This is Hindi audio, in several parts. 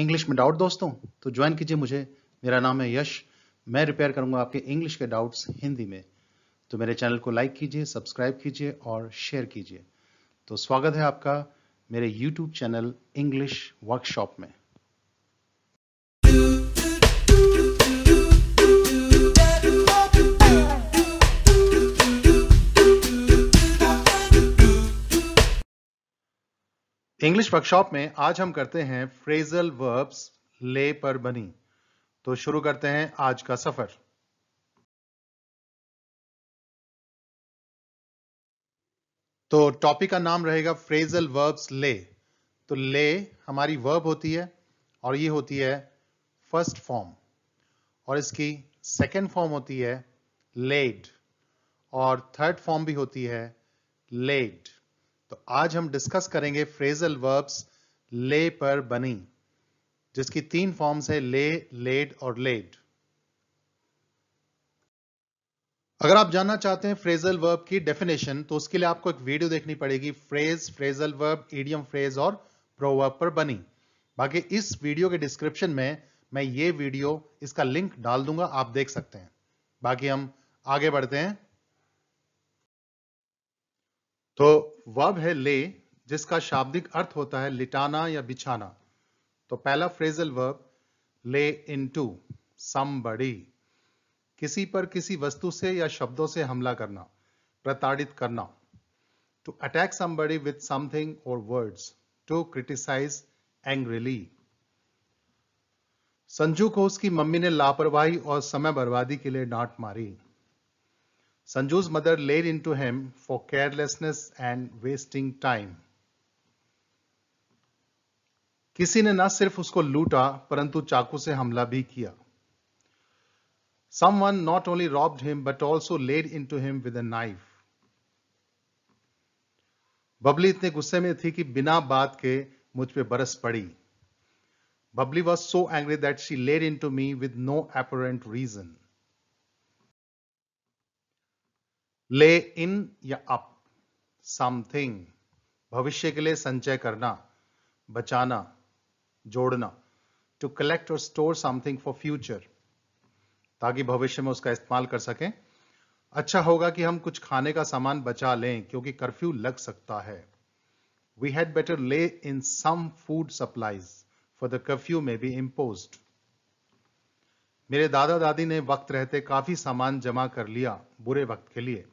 इंग्लिश में डाउट दोस्तों तो ज्वाइन कीजिए मुझे मेरा नाम है यश मैं रिपेयर करूंगा आपके इंग्लिश के डाउट्स हिंदी में तो मेरे चैनल को लाइक कीजिए सब्सक्राइब कीजिए और शेयर कीजिए तो स्वागत है आपका मेरे यूट्यूब चैनल इंग्लिश वर्कशॉप में इंग्लिश वर्कशॉप में आज हम करते हैं फ्रेजल वर्ब्स ले पर बनी तो शुरू करते हैं आज का सफर तो टॉपिक का नाम रहेगा फ्रेजल वर्ब्स ले तो ले हमारी वर्ब होती है और ये होती है फर्स्ट फॉर्म और इसकी सेकेंड फॉर्म होती है लेड और थर्ड फॉर्म भी होती है लेड तो आज हम डिस्कस करेंगे फ्रेजल वर्ब्स ले पर बनी जिसकी तीन फॉर्म्स है ले लेड और लेड अगर आप जानना चाहते हैं फ्रेजल वर्ब की डेफिनेशन तो उसके लिए आपको एक वीडियो देखनी पड़ेगी phrase phrasal verb idiom phrase और प्रोवर्ब पर बनी बाकी इस वीडियो के डिस्क्रिप्शन में मैं ये वीडियो इसका लिंक डाल दूंगा आप देख सकते हैं बाकी हम आगे बढ़ते हैं तो वर्ब है ले जिसका शाब्दिक अर्थ होता है लिटाना या बिछाना तो पहला फ्रेजल वर्ब ले इन टू समबड़ी किसी पर किसी वस्तु से या शब्दों से हमला करना प्रताड़ित करना to attack somebody with something और words to criticise angrily Sanju को उसकी मम्मी ने लापरवाही और समय बर्बादी के लिए डांट मारी Sanju's mother laid into him for carelessness and wasting time. किसी ने न सिर्फ उसको लूटा परंतु चाकू से हमला भी किया someone not only robbed him but also laid into him with a knife Babli इतने गुस्से में थी कि बिना बात के मुझ पे बरस पड़ी Babli was so angry that she laid into me with no apparent reason lay in या अप समथिंग भविष्य के लिए संचय करना बचाना जोड़ना टू कलेक्ट और स्टोर समथिंग फॉर फ्यूचर ताकि भविष्य में उसका इस्तेमाल कर सकें अच्छा होगा कि हम कुछ खाने का सामान बचा लें क्योंकि कर्फ्यू लग सकता है we had better lay in some food supplies for the curfew में बी इम्पोज मेरे दादा दादी ने वक्त रहते काफी सामान जमा कर लिया बुरे वक्त के लिए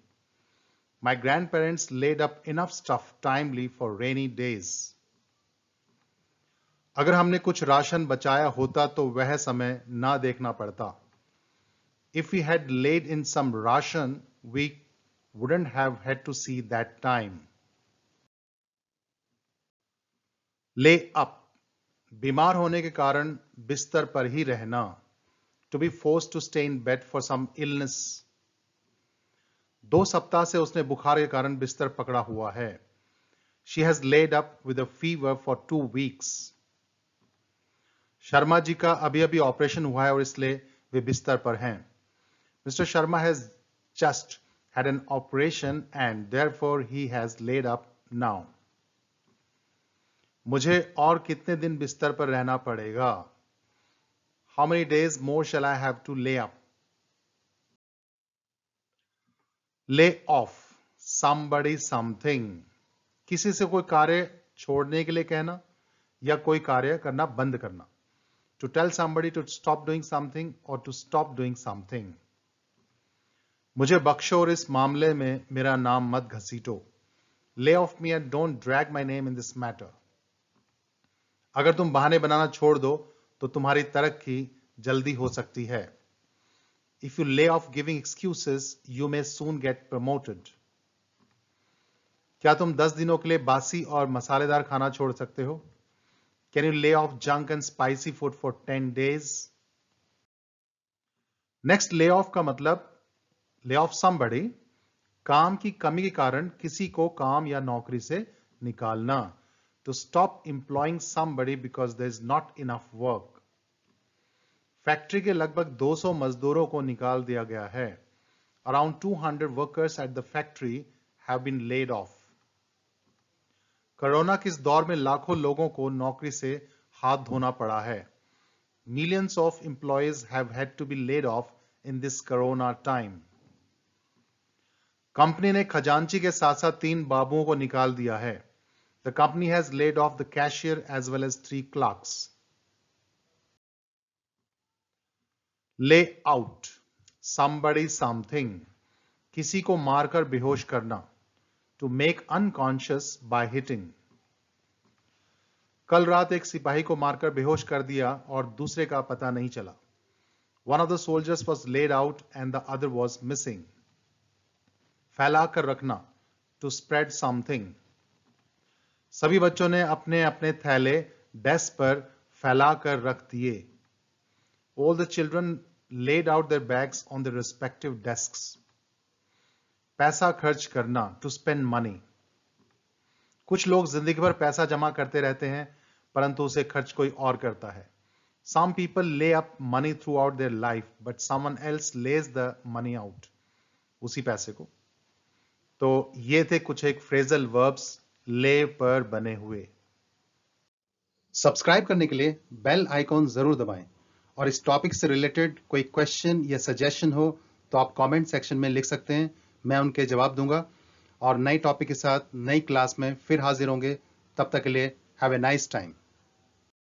My grandparents laid up enough stuff timely for rainy days. अगर हमने कुछ राशन बचाया होता तो वह समय ना देखना पड़ता If we had laid in some ration, we wouldn't have had to see that time. Lay up. बीमार होने के कारण बिस्तर पर ही रहना. To be forced to stay in bed for some illness. दो सप्ताह से उसने बुखार के कारण बिस्तर पकड़ा हुआ है she has laid up with a fever for two weeks Sharma ji का अभी अभी ऑपरेशन हुआ है और इसलिए वे बिस्तर पर हैं mister Sharma has just an operation and therefore he has laid up now मुझे और कितने दिन बिस्तर पर रहना पड़ेगा how many days more shall I have to lay up lay off somebody something किसी से कोई कार्य छोड़ने के लिए कहना या कोई कार्य करना बंद करना to tell somebody to stop doing something और टू स्टॉप डूइंग समथिंग मुझे बख्शो और इस मामले में मेरा नाम मत घसीटो lay off me and don't drag my name in this matter अगर तुम बहाने बनाना छोड़ दो तो तुम्हारी तरक्की जल्दी हो सकती है If you lay off giving excuses, you may soon get promoted. क्या तुम 10 दिनों के लिए बासी और मसालेदार खाना छोड़ सकते हो can you lay off junk and spicy food for 10 days next lay off का मतलब ले ऑफ समबड़ी काम की कमी के कारण किसी को काम या नौकरी से निकालना to stop employing somebody because there is not enough work. फैक्ट्री के लगभग 200 मजदूरों को निकाल दिया गया है around 200 workers at the factory have been laid off corona के इस दौर में लाखों लोगों को नौकरी से हाथ धोना पड़ा है millions of employees have had to be laid off in this corona time company ने खजांची के साथ साथ तीन बाबुओं को निकाल दिया है the company has laid off the cashier as well as three clerks lay out somebody something किसी को मारकर बेहोश करना to make unconscious by hitting कल रात एक सिपाही को मारकर बेहोश कर दिया और दूसरे का पता नहीं चला one of the soldiers was laid out and the other was missing फैला कर रखना टू स्प्रेड समथिंग सभी बच्चों ने अपने अपने थैले डेस्क पर फैला कर रख दिए all the children laid out their bags on the respective desk पैसा खर्च करना टू स्पेंड मनी कुछ लोग जिंदगी भर पैसा जमा करते रहते हैं परंतु उसे खर्च कोई और करता है some people lay up money throughout their life but someone else lays the money out उसी पैसे को तो ये थे कुछ एक फ्रेजल वर्ब्स ले पर बने हुए सब्सक्राइब करने के लिए बेल आइकॉन जरूर दबाएं और इस टॉपिक से रिलेटेड कोई क्वेश्चन या सजेशन हो तो आप कमेंट सेक्शन में लिख सकते हैं मैं उनके जवाब दूंगा और नए टॉपिक के साथ नई क्लास में फिर हाजिर होंगे तब तक के लिए हैव ए नाइस टाइम